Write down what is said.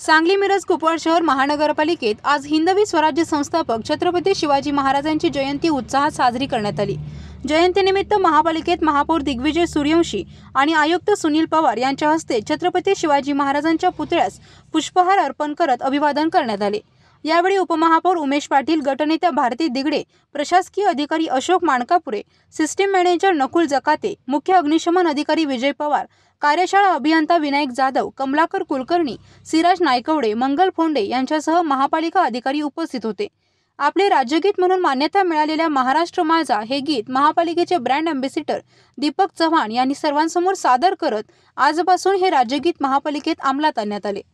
सांगली मिरज कुपवाड शहर महानगरपालिकेत आज हिंदवी स्वराज्य संस्थापक छत्रपती शिवाजी महाराजांची जयंती उत्साहात साजरी करण्यात आली जयंतीनिमित्त महापालिकेत महापौर दिग्विजय सूर्यवंशी आणि आयुक्त सुनील पवार यांच्या हस्ते छत्रपती शिवाजी महाराजांच्या पुतळ्यास पुष्पहार अर्पण करत अभिवादन करण्यात आले यावेळी उपमहापौर उमेश पाटील गटनेत्या भारती दिगडे प्रशासकीय अधिकारी अशोक माणकापुरे सिस्टीम मॅनेजर नकुल जकाते मुख्य अग्निशमन अधिकारी विजय पवार कार्यशाळा अभियंता विनायक जाधव कमलाकर कुलकर्णी सिराज नायकवडे मंगल फोंडे यांच्यासह महापालिका अधिकारी उपस्थित होते आपले राज्यगीत म्हणून मान्यता मिळालेल्या महाराष्ट्र माझा हे गीत महापालिकेचे ब्रँड अँबेसिडर दीपक चव्हाण यांनी सर्वांसमोर सादर करत आजपासून हे राज्यगीत महापालिकेत अंमलात आणण्यात आले